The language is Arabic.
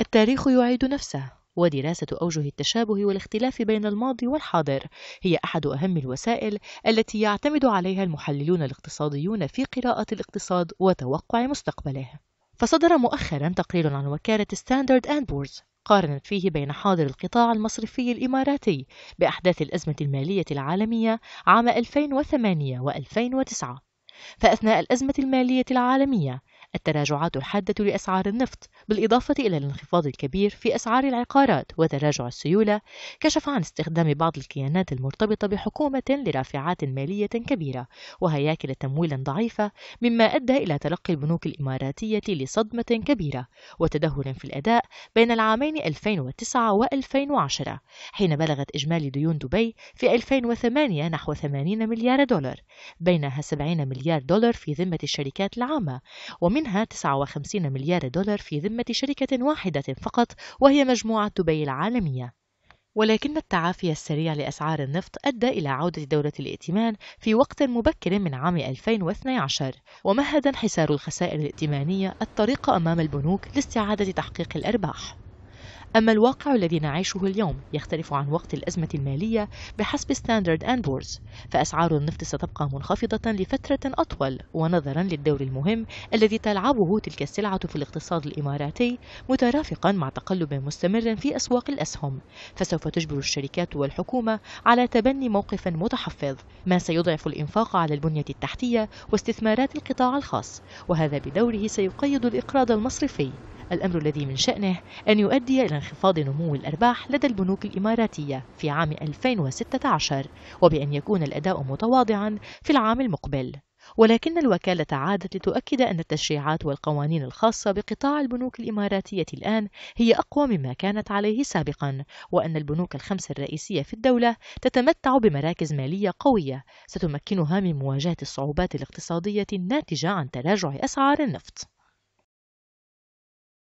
التاريخ يعيد نفسه ودراسة أوجه التشابه والاختلاف بين الماضي والحاضر هي أحد أهم الوسائل التي يعتمد عليها المحللون الاقتصاديون في قراءة الاقتصاد وتوقع مستقبله. فصدر مؤخرا تقرير عن وكالة ستاندرد أند بورز قارنت فيه بين حاضر القطاع المصرفي الإماراتي بأحداث الأزمة المالية العالمية عام 2008 و2009 فأثناء الأزمة المالية العالمية التراجعات الحادة لأسعار النفط بالإضافة إلى الانخفاض الكبير في أسعار العقارات وتراجع السيولة كشف عن استخدام بعض الكيانات المرتبطة بحكومة لرافعات مالية كبيرة وهياكل تمويل ضعيفة مما أدى إلى تلقي البنوك الإماراتية لصدمة كبيرة وتدهور في الأداء بين العامين 2009 و 2010 حين بلغت إجمالي ديون دبي في 2008 نحو 80 مليار دولار بينها 70 مليار مليار دولار في ذمة الشركات العامة ومنها 59 مليار دولار في ذمة شركة واحدة فقط وهي مجموعة دبي العالمية ولكن التعافي السريع لأسعار النفط أدى إلى عودة دورة الائتمان في وقت مبكر من عام 2012 ومهد انحسار الخسائر الائتمانية الطريق أمام البنوك لاستعادة تحقيق الأرباح أما الواقع الذي نعيشه اليوم يختلف عن وقت الأزمة المالية بحسب ستاندرد أند بورز فأسعار النفط ستبقى منخفضة لفترة أطول ونظرا للدور المهم الذي تلعبه تلك السلعة في الاقتصاد الإماراتي مترافقا مع تقلب مستمر في أسواق الأسهم فسوف تجبر الشركات والحكومة على تبني موقف متحفظ ما سيضعف الإنفاق على البنية التحتية واستثمارات القطاع الخاص وهذا بدوره سيقيد الإقراض المصرفي الأمر الذي من شأنه أن يؤدي إلى انخفاض نمو الأرباح لدى البنوك الإماراتية في عام 2016 وبأن يكون الأداء متواضعا في العام المقبل ولكن الوكالة عادت لتؤكد أن التشريعات والقوانين الخاصة بقطاع البنوك الإماراتية الآن هي أقوى مما كانت عليه سابقا وأن البنوك الخمس الرئيسية في الدولة تتمتع بمراكز مالية قوية ستمكنها من مواجهة الصعوبات الاقتصادية الناتجة عن تراجع أسعار النفط